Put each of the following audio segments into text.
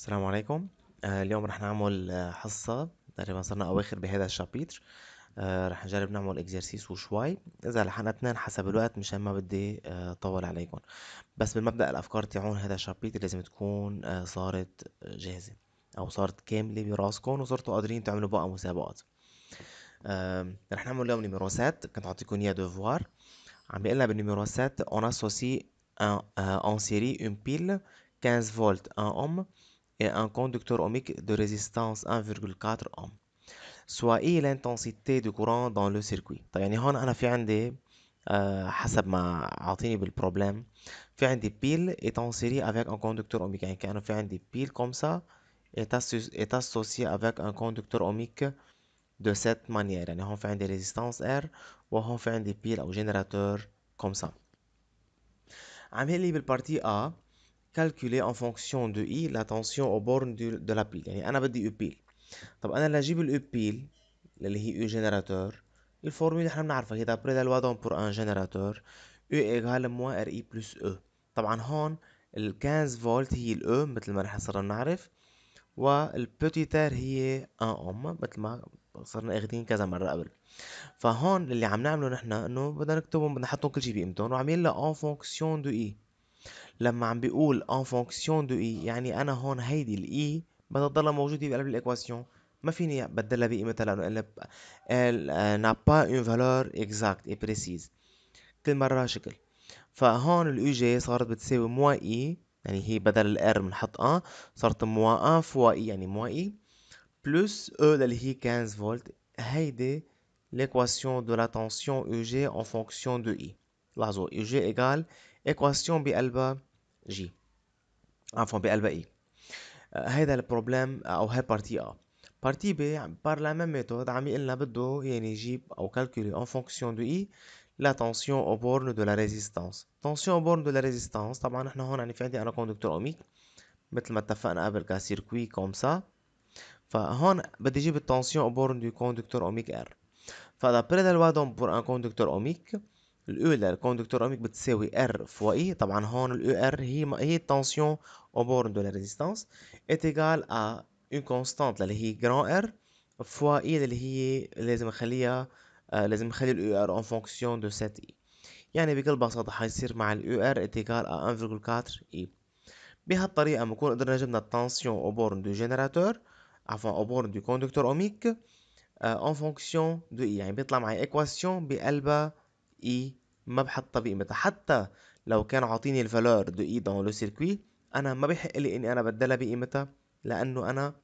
السلام عليكم آه اليوم رح نعمل آه حصة تقريبا صرنا أواخر بهذا الشابيتر آه رح نجرب نعمل اكزرسيس وشوي إذا لحقنا اثنين حسب الوقت مشان ما بدي آه، أطول عليكم بس بالمبدأ الأفكار تاعون هذا الشابيتر لازم تكون آه، صارت آه، جاهزة أو صارت كاملة براسكم وصرتوا قادرين تعملوا بقى مسابقات رح نعمل اليوم نميروسات كنت أعطيكم إياه دوفوار عم بيقلنا بالنميروسات اون اسوسي ان سيري اون بيل 15 فولت ان اوم et un conducteur ohmique de résistance 1,4 ohm. Soit I l'intensité du courant dans le circuit. Donc, يعني هون أنا في عندي حسب ما في عندي pile est en série avec un conducteur ohmique. يعني في des pile comme ça est associé avec un conducteur ohmique de cette manière. يعني هون في عندي résistance R وهون في عندي pile ou générateur comme ça. a fait اللي partie A كالكولي ان فونكسيون دو اي لا تنسيون او بورن دو لا بيل يعني انا بدي بيل طب انا لاجيب بيل اللي هي او جينيراتور الفورمولا احنا بنعرفها هي دابري لا دون بور ان جينيراتور او ايغال موا ار اي بلس او طبعا هون ال 15 فولت هي الاو e، مثل ما نحن صرنا نعرف والبوتيتير هي ان اوم مثل ما صرنا اخذين كذا مره قبل فهون اللي عم نعمله نحن انه بدنا نكتبهم بدنا نحطهم كل شيء بقيمتهم وعم يلا ان فونكسيون دو اي لما عم بيقول en fonction de اي يعني انا هون هيدي الاي بتضلها موجوده بقلب الايكواسيون ما فيني بدلها بقيمتها لانه ال نا با اون فالور اكزاكت اي بريسيز كل مره شكل فهون الاي جي صارت بتساوي موا اي يعني هي بدل الار بنحط ان صارت موا ان فوا اي يعني موا اي بلس او اللي هي 15 فولت هيدي دو لا تونسيون او جي ان فونكسيون دو اي لاحظوا جي égale ايكواسيون بقلبها جي عفوا بقلبها اي هيدا البروبليم او هاي بارتي ا بارتي بي بار لا ميم ميثود عم يقلنا بده يعني يجيب او كالكولي اون فونكسيون دو اي لا تنسيون او بورن دو لا ريزيستانس تنسيون او بورن دو لا ريزيستانس طبعا نحن هون يعني في عندي انا كوندكتور اوميك مثل ما اتفقنا قبل كسيركوي كوم سا فهون بدي اجيب التنسيون او بورن دو كوندكتور اوميك ار فدابري دا دون بور ان كوندكتور اوميك الاولى الكوندكتور اوميك بتساوي ار فوا اي طبعا هون الاو ار e هي هي التنسيون او بورن دو لا ريزيستانس ايتيغال ا اون كونستانت اللي هي جران ار فوا اي اللي هي لازم نخليها آه، لازم نخلي الاو ار اون فونكسيون دو سيت اي يعني بكل بساطة حيصير مع الاو ار ايتيغال ا 1.4 اي بهالطريقة بنكون قدرنا جبنا التنسيون او بورن دو جينيراتور عفوا او بورن دو كوندكتور اوميك اون فونكسيون دو اي يعني بيطلع معي ايكواسيون بقلبها اي ما بحط بقيمتها حتى لو كان عاطيني الفالور دو اي دون لو سيركوي انا ما بحق لي اني انا بدلها بقيمتها لانه انا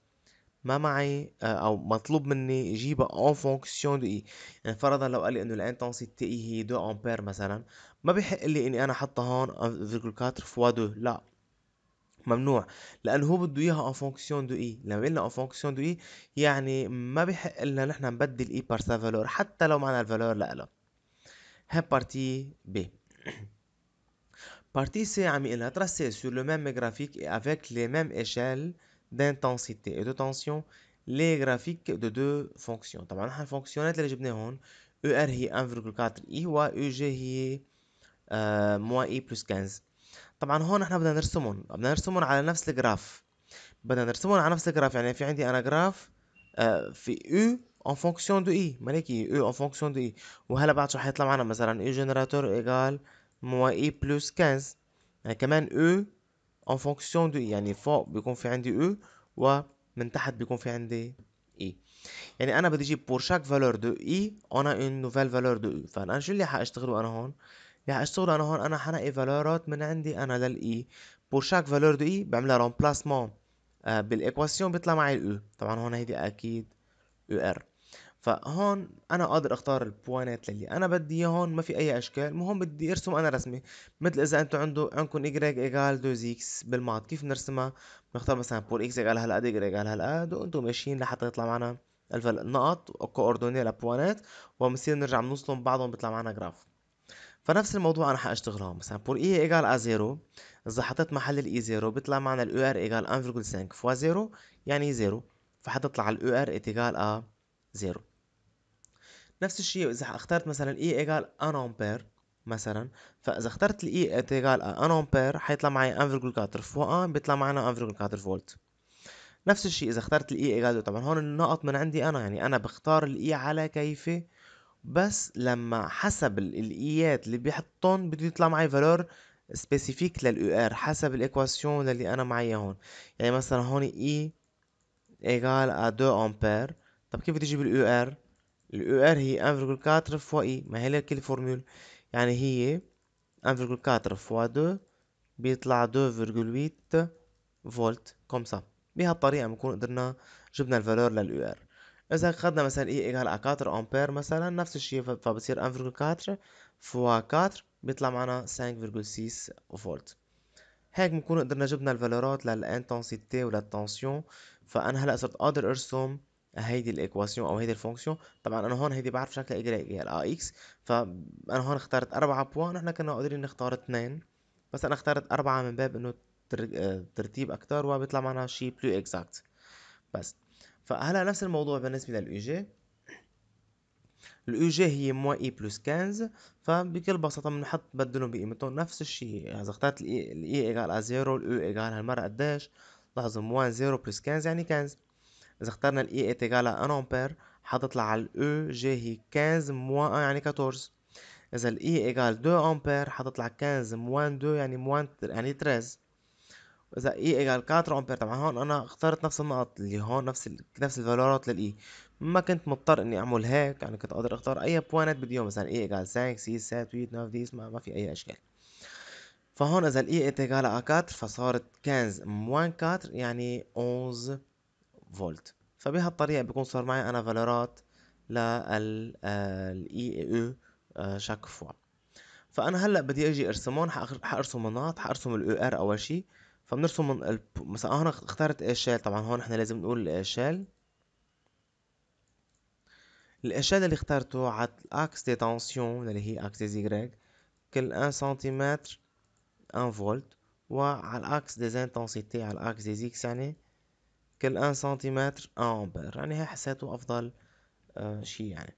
ما معي آه، او مطلوب مني اجيبها اون فونكسيون دو اي يعني فرضا لو قال لي انه الانتنسيتي اي هي 2 امبير مثلا ما بحق لي اني انا احطها هون 4 فوا 2 لا ممنوع لانه هو بده اياها اون فونكسيون دو اي لما قلنا اون فونكسيون دو اي يعني ما بحق لنا نحن نبدل اي بارسا فالور حتى لو معنا الفالور لا. la hein, partie B. La partie C a tracé sur le même graphique et avec les mêmes échelles d'intensité et de tension les graphiques de deux fonctions. La fonctions est nous avons ici sont UR est 1,4i et UG est moins i plus 15. Nous allons les dessiner sur le même graphique. On a un graphique qui contient U فونكسيون دو اي مالك مالكي او اون فونكسيون دو اي وهلا بعد رح يطلع معنا مثلا اي جنراتور ايغال مو اي بلس 15 يعني كمان او اون فونكسيون دو اي يعني فوق بيكون في عندي او ومن تحت بيكون في عندي اي يعني انا بدي اجيب بور شاك فالور دو اي انا اون نوفيل فالور دو اي فانا شو اللي حاشتغله انا هون اللي حاشتغله انا هون انا حنقي فالورات من عندي انا للاي بور شاك فالور دو اي بعملها رومبلاسمون آه، بالايكواسيون بيطلع معي الاو طبعا هون هيدي اكيد ار فهون انا قادر اختار البوينت اللي انا بدي اياهم ما في اي اشكال المهم بدي ارسم انا رسمه مثل اذا انتم عنده عندكم ايجريك ايجال 2 اكس بالمعط كيف بنرسمها بنختار مثلا بول اكس ايجال هالقد ايجريك ايجال هالقد وانتم ماشيين لحتى يطلع معنا النقط كوردونيه لبوانات وبنصير نرجع بنوصلهم بعضهم بيطلع معنا جراف فنفس الموضوع انا حاشتغل هون مثلا بول اي ايجال ا زيرو اذا حطيت محل الاي زيرو بيطلع معنا الاو ار ايجال 1.5 فوا زيرو يعني زيرو فحتطلع الاو ار ايجال ا زيرو نفس الشيء اذا اخترت مثلا اي e ايجال ان امبير مثلا فاذا اخترت الاي e ايجال ان امبير حيطلع معي 1.4 فوق ان بيطلع معنا 1.4 فولت نفس الشيء اذا اخترت الاي e ايجال طبعا هون النقط من عندي انا يعني انا بختار الاي على كيفي بس لما حسب الايات اللي بيحطهم بده يطلع معي فالور سبيسيفيك للاو ار حسب الايكواسيون اللي انا معي هون يعني مثلا هون اي ايجال 2 امبير طب كيف بدي اجيب الاو ار اليو ار هي 1,4 فوا اي ما هي لك الفورمول يعني هي 1,4 فوا 2 بيطلع 2,8 فولت كوم سا بهالطريقة بنكون قدرنا جبنا الفالور لليو ار إذا أخذنا مثلا إي إيكال 4 أمبير مثلا نفس الشيء فبصير 1,4 فوا 4 بيطلع معنا 5,6 فولت هيك بنكون قدرنا جبنا الفالورات للانتنسيتي وللتنسيون فأنا هلأ صرت قادر أرسم هيدي الايكواسيون او هيدي الفونكسيون طبعا انا هون هيدي بعرف شكلها اجري ال اكس فانا هون اخترت اربعة بوا نحن كنا قادرين نختار اثنين بس انا اخترت اربعة من باب انه آه، ترتيب اكتر وبيطلع معنا شيء بلو اكزاكت بس فهلا نفس الموضوع بالنسبه للاي جي الاي جي هي موان اي بلس 15 فبكل بساطه بنحط بدلهم بقيمتهم e. نفس الشيء اذا اخترت الاي e، e ايجال على زيرو الاي ايجال هالمره قديش لاحظوا موان 0 بلس 15 يعني 15 اذا اخترنا الاي تيجال على 1 امبير حتطلع على الاو جي هي 15 موان 1 يعني 14 اذا الاي ايجال 2 امبير حتطلع 15 موان 2 يعني موان يعني 13 واذا اي ايجال 4 امبير طبعا هون انا اخترت نفس النقط اللي هون نفس ال... نفس الفالورات للاي e. ما كنت مضطر اني اعمل هيك يعني كنت أقدر اختار اي بوانت بدي اياهم مثلا اي ايجال 5 6 7 8 9 10 ما في اي اشكال فهون اذا الاي انتجال أكاتر 4 فصارت 15 موان 4 يعني 11 فولت فبهالطريقه بيكون صار معي انا فالورات لل الاي آه، او آه، شاك فوا فانا هلا بدي اجي ارسمهم حارسم مناط حارسم الاو ار اول شيء فبنرسم من ال... مثلا هون اخترت ايشال طبعا هون احنا لازم نقول الايشال الاشياء اللي اخترته على الاكس دي تنسيون اللي هي اكس دي زيغريك كل 1 سنتيمتر 1 فولت وعلى الاكس دي زانتنسيتي على الاكس دي زيكس يعني كالآن سنتيمتر أمبير يعني هي حسيته أفضل آه، شي يعني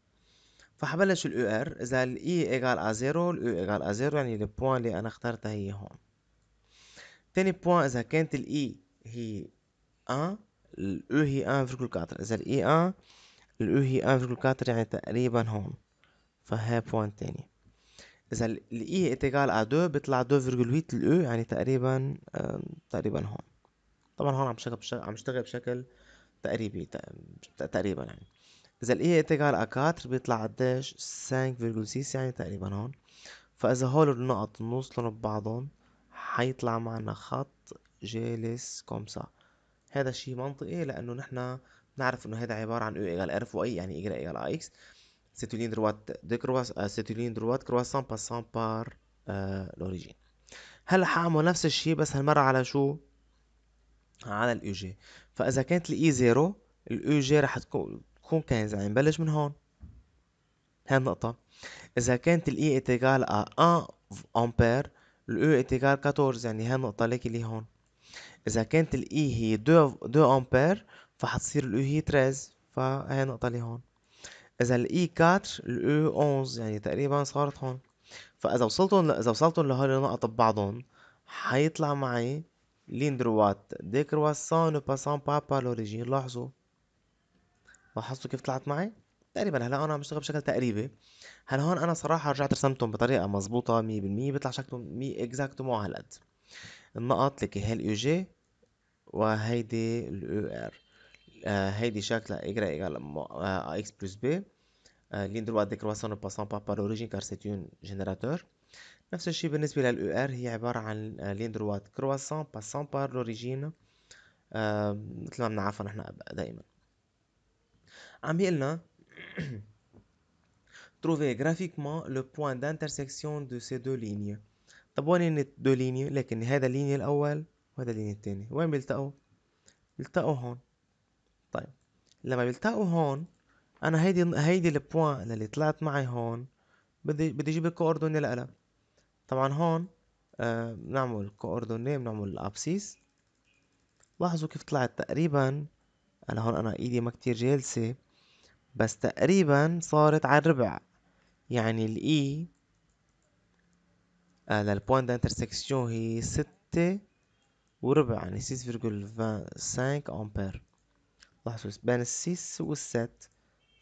فحبلش الاو ار e إذا ال E ا زيرو الاو ال e ا زيرو يعني البوان اللي أنا اخترتها هي هون تاني بوان إذا كانت ال E هي 1 ال E هي 1.4 إذا ال E 1 ال E هي 1.4 يعني تقريبا هون فهي بوان تاني إذا ال E ا a 2 بيطلع 2.8 ال E يعني تقريبا تقريبا هون طبعا هون عم بشتغل عم بشتغل بشكل تقريبي تقريبا يعني اذا الاي انتجرال على 4 بيطلع قديش 5.6 يعني تقريبا هون فاذا هول النقط نوصلهم ببعضهم حيطلع معنا خط جالس كومسا هذا شيء منطقي لانه نحن نعرف انه هذا عباره عن اي ايغال ار واي يعني ايجرا ايغال اكس ستولين دروات ligne droite de croissance, c'est une ligne droite euh, croissant euh, هلا حاعمل نفس الشيء بس هالمرة على شو؟ على الاي جي e فاذا كانت الاي زيرو الاي جي رح تكون تكون يعني نبلش من هون هاي النقطة إذا كانت الإي e ايتيغال ا 1 أمبير الاي ايتيغال 14 يعني هاي النقطة ليك اللي هون إذا كانت الإي e هي 2 2 أمبير فحتصير الاي هي 13 فهاي النقطة اللي هون إذا الإي 4 الاي 11 يعني تقريبا صارت هون فإذا وصلتهم إذا وصلتهم لهول النقط ببعضهم حيطلع معي لين دروات دي كرواسون نو باسون pas par l'origine لاحظوا لاحظتوا كيف طلعت معي تقريبا هلا انا عم اشتغل بشكل تقريبي هلا هون انا صراحه رجعت رسمتهم بطريقه مزبوطه 100% بيطلع شكلهم مي اكزاكت مو على قد النقط لك هي الاي جي وهيدي الاو ار هيدي شكلها اجرا ايجال اكس بلس بي لين دروات نو باسون با با لوريجين كار سيت اون جينيراتور نفس الشي بالنسبة للأو ار هي عبارة عن آه، لين دروات كرواسون باسون بار لوريجين متل ما بنعرفها نحن دايما عم بيقلنا تروفي جرافيكمون لو بوان دانترسكسيون دو سي دو ليني طب وين هن دو ليني لكن هذا ليني الأول وهذا ليني التاني وين بيلتقوا؟ بيلتقوا هون طيب لما بيلتقوا هون أنا هيدي هيدي البوان اللي طلعت معي هون بدي بدي أجيب الكوردوني لقلب طبعا هون آه، بنعمل كوردوني بنعمل الابسيس لاحظوا كيف طلعت تقريبا انا هون انا ايدي ما كتير جالسة بس تقريبا صارت على الربع يعني الاي e، آه للبوان انترسكسيون هي ستة وربع يعني سيس فيرجول سانك امبير لاحظوا بين السيس والست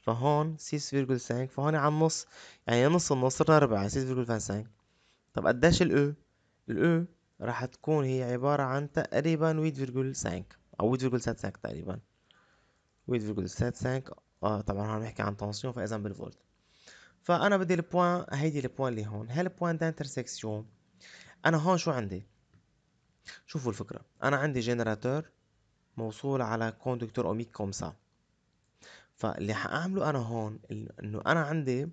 فهون سيس فيرجول سانك فهون على النص يعني نص النص صرنا ربع سيس فيرجول سانك طب قداش الاو e؟ الاو e راح تكون هي عبارة عن تقريبا ويت سانك أو ويت سانك تقريبا ويت سانك آه طبعا هون نحكي عن تونسيون فإذا بالفولت فأنا بدي البوان هيدي البوان اللي هون هالبوان دانتر انترسكسيون أنا هون شو عندي شوفوا الفكرة أنا عندي جنراتور موصول على كوندكتور أوميك كومسا فاللي حأعمله أنا هون إنه أنا عندي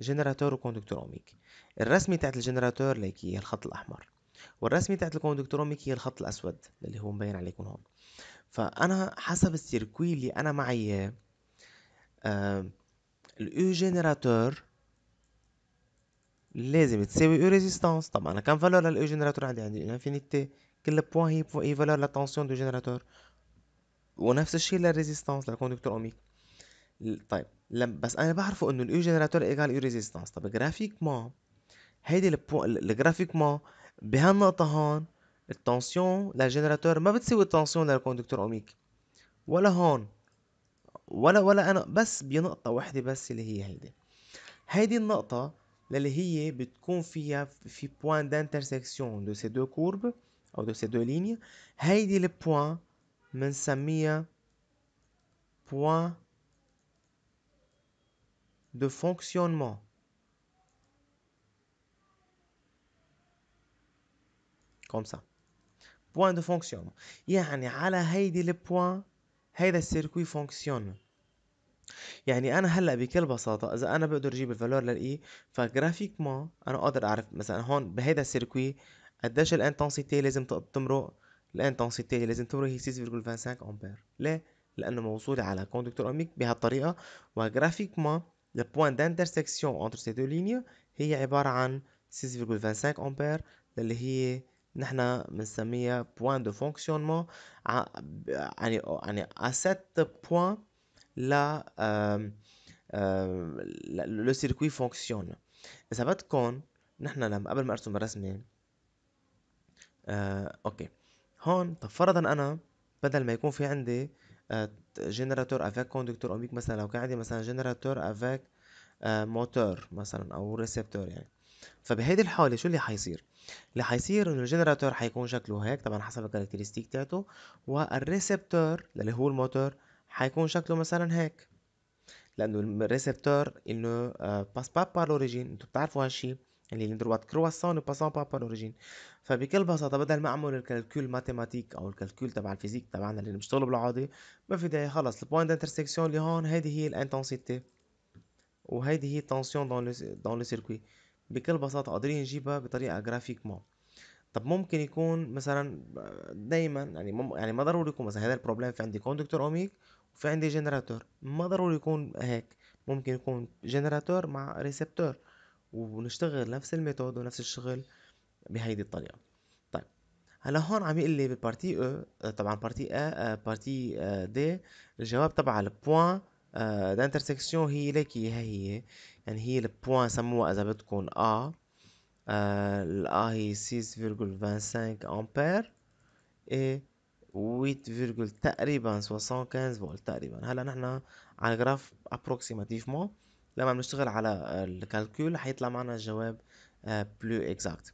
جنراتور وكوندكتوروميك الرسمي تاعت الجنراتور ليك هي الخط الاحمر والرسمي تاعت اوميك هي الخط الاسود اللي هو مبين عليكم هون فانا حسب السيركوي اللي انا معي آه الاو e جنراتور لازم تساوي او e ريزيستانس طبعا انا كان فالور للاو e جنراتور عندي عندي انفينيتي كل بوان هي بوان اي فالور للتونسيون دو جنراتور ونفس الشيء للريزيستانس للكوندكتور اوميك طيب لم بس انا بعرفه انه الاي جنراتور ايجال اي ريزيستانس طب جرافيك ما هيدي الجرافيك ما بهالنقطة هون التنسيون للجنراتور ما بتساوي التنسيون للكوندكتور اوميك ولا هون ولا ولا انا بس بنقطة واحدة بس اللي هي هيدي هيدي النقطة اللي هي بتكون فيها في بوان دانترسكسيون دو سي دو كورب او دو سي دو ليني هيدي البوان بنسميها بوان de fonctionnement كوم سا بوان دو فونكسيون يعني على هيدي البوان هيدا السيركوي فونكسيون يعني انا هلا بكل بساطه اذا انا بقدر اجيب الفالور للاي فجرافيكمون انا اقدر اعرف مثلا هون بهيدا السيركوي قديش الانتنسيتي لازم تمرق الانتنسيتي لازم تمرق هي 6.25 امبير ليه لانه موصوله على كوندكتور اوميك بهالطريقه وجرافيكمون Le point d'intersection entre ces deux lignes est عبارة عن 6.25 أمبير اللي هي نحنا بنسميها point de fonctionnement يعني à ce point le le fonctionne fonctionne اذا بدكم نحن لما قبل ما ارسم الرسمه آه اوكي هون طب فرضا بدل ما جنراتور افاك كوندكتور اوميك مثلا لو كان عندي مثلا جنراتور افاك موتور مثلا او ريسبتور يعني فبهيدي الحاله شو اللي حيصير اللي حيصير انه الجنراتور حيكون شكله هيك طبعا حسب الكاركترستيك تاعته والريسبتور اللي هو الموتور حيكون شكله مثلا هيك لانه الريسبتور انه باس با بار لوريجين انتو بتعرفوا هالشي اللي نضربات كرواسون وباسون با اوريجين فبكل بساطة بدل ما اعمل الكالكول ماتيماتيك او الكالكول تبع الفيزيك تبعنا اللي بنشتغله بالعادي ما في داعي خلص البوينت انترسكسيون اللي هون هيدي هي الانتنسيتي وهيدي هي التنسيون دون دون لو سيركوي بكل بساطة قادرين نجيبها بطريقة جرافيك ما طب ممكن يكون مثلا دايما يعني مم يعني ما ضروري يكون مثلا هذا البروبلم في عندي كوندكتور اوميك وفي عندي جنراتور ما ضروري يكون هيك ممكن يكون جنراتور مع ريسبتور ونشتغل نفس الميثود ونفس الشغل بهيدي الطريقه طيب هلا هون عم يقول لي ببارتي e، او آه، طبعا بارتي ا بارتي دي الجواب تبع البوان الانترسكسيون آه، هي ليك هي هي يعني هي البوان سموها اذا بدكم ا آه، ال A هي 6.25 امبير اي 8, تقريبا 75 فولت تقريبا هلا نحن على جراف ابروكسيماتيفمون لما بنشتغل على الكالكول حيطلع معنا الجواب بلو اكزاكت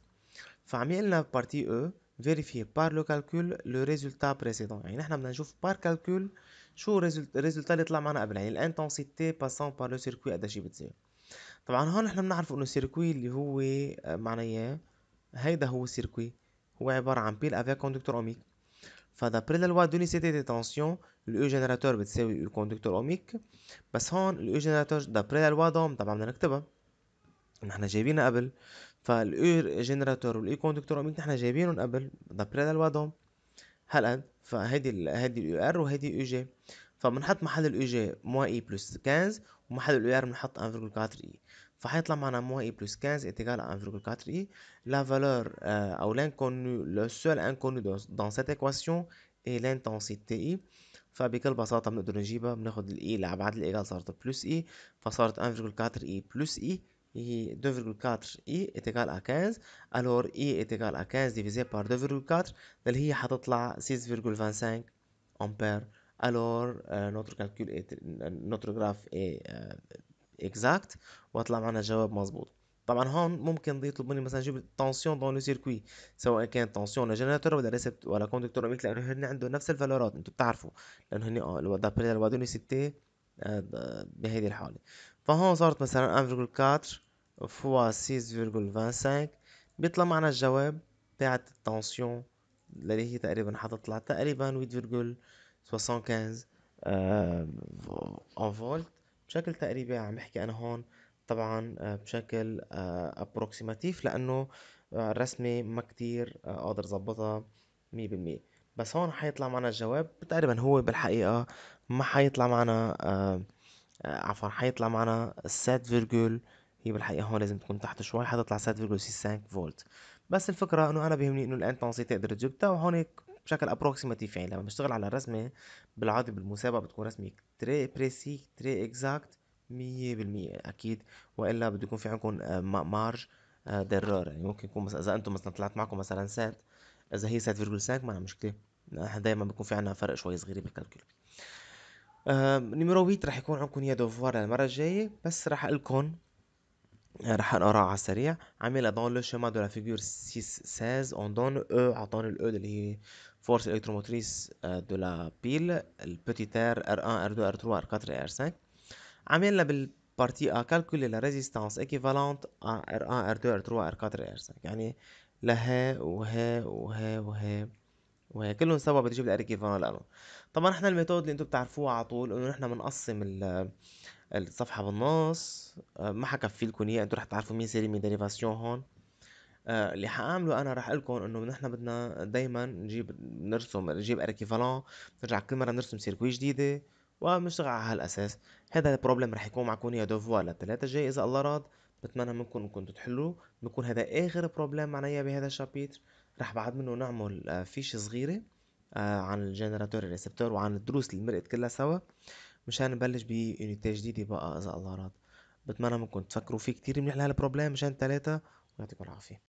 فعم يقلنا بارتي او فيريفي بار لو كالكول لو ريزولتا بريسيدون يعني نحن بدنا نشوف بار كالكول شو الريزلت اللي طلع معنا قبل يعني الانتنسيتي باسون بار لو سيركوي قد بتصير طبعا هون نحن بنعرف انه السيركوي اللي هو آه، معنا اياه هيدا هو السيركوي هو عبارة عن بيل افيك كوندكتور اوميك فدابري لا لوا دونيسيتي دي تونسيون الاو جنراتور بتساوي يو كوندكتور اوميك بس هون الاو جنراتور ده بريل وادوم طبعا بدنا نكتبها نحن جايبينها قبل فالاو جنراتور والاي كوندكتور اوميك نحن جايبينهم قبل ده بريل وادوم هلا فهيدي هيدي اليو ار وهيدي اليو جي فبنحط محل الاو جي مو اي بلس 15 ومحل الاو ار بنحط 1.4 اي e. فحيطلع معنا مو اي بلس 15 اتيكال 1.4 اي لا فالور آه، او لانكونو لو سول انكونو دون سيت ايكواسيون اي لانتونسيتي اي فبكل بساطة بنقدر نجيبها بناخد E لأبعاد أبعاد الإيجال e صارت بلس E فصارت 1.4 E بلس E هي 2.4 E اتيكال ا 15 الور E اتيكال ا 15 ديفيزي بار 2.4 اللي هي حتطلع 6.25 امبير الور نوتر كالكول آه، نوتر جراف إيه اكزاكت آه، وطلع معنا جواب مظبوط طبعا هون ممكن دي يطلب مني مثلا جيب تنسيون دون لو سيركوي سواء كان تنسيون جنراتور ولا ريسبت ولا كوندكتور اميك لانه هن عندهم نفس الفالورات انتم بتعرفوا لانه هن اه دابريل وادوني ستة آه، بهيدي الحالة فهون صارت مثلا 1.4 فوا 6.25 بيطلع معنا الجواب تاعت التنسيون اللي هي تقريبا حتطلع تقريبا 8.75 ان آه، آه، فولت بشكل تقريبي عم بحكي انا هون طبعًا آه، بشكل ابروكسيماتيف آه، لإنه آه، الرسمة ما كتير قادر مية 100% بس هون حيطلع معنا الجواب تقريبًا هو بالحقيقة ما حيطلع معنا عفوا حيطلع معنا السات فيرجول هي بالحقيقة هون لازم تكون تحت شوي حتطلع سانك فولت بس الفكرة إنه أنا بيهمني إنه الآن تنسيقي تقدر تجبتها وهون بشكل ابروكسيماتيف يعني لمّا بشتغل على الرسمة بالعادة بالمسابقة بتكون رسمة تري بريسي تري اكزاكت مية بالمية اكيد والا بده يكون في عندكم آه، مارج آه، ضرار يعني ممكن يكون مثلا اذا انتم مثلا طلعت معكم مثلا سات اذا هي سات فيرجول سنت ما مشكله نحن دائما بيكون في عنا فرق شوي صغير بالكالكول آه نمرو رح يكون عندكم يا دوفوار للمره الجايه بس رح أقول لكم آه، رح نقراه على السريع عاملها دون لو شيما دو لا فيجور 16 اون دون او عطاني الاو اللي هي فورس الكتروموتريس دو لا بيل البوتي تير ار 1 ار 2 ار 3 ار 4 ار 5 عملنا بالبارتي ا كالكولي لا ريزيستانس ايكيفالونت ار1 ار2 ار3 ار4 ار5 يعني لها وها وها وها وها كلهم سوا بتجيب الار ايكيفالون طبعا احنا الميثود اللي انتم بتعرفوها على طول انه نحن بنقسم الصفحه بالنص ما حكفي لكم اياه انتم رح تعرفوا مين سيري مين ديريفاسيون هون اللي حاعمله انا رح لكم انه نحن بدنا دايما نجيب نرسم نجيب اريكيفالون نرجع كل مره نرسم سيركوي جديده ومشتغل على هالاساس هذا البروبلم رح يكون معكم يا دوف فوالا الجاي اذا الله راد بتمنى منكم انكم تحلوه بكون هذا اخر بروبلم معنا بهذا الشابيتر رح بعد منه نعمل آه، فيش صغيرة آه، عن الجنراتور الريسبتور وعن الدروس اللي مرقت كلها سوا مشان نبلش بيونيتات جديدة بقى اذا الله راد بتمنى منكم تفكروا فيه كتير منيح لهالبروبلم مشان ثلاثة ويعطيكم العافية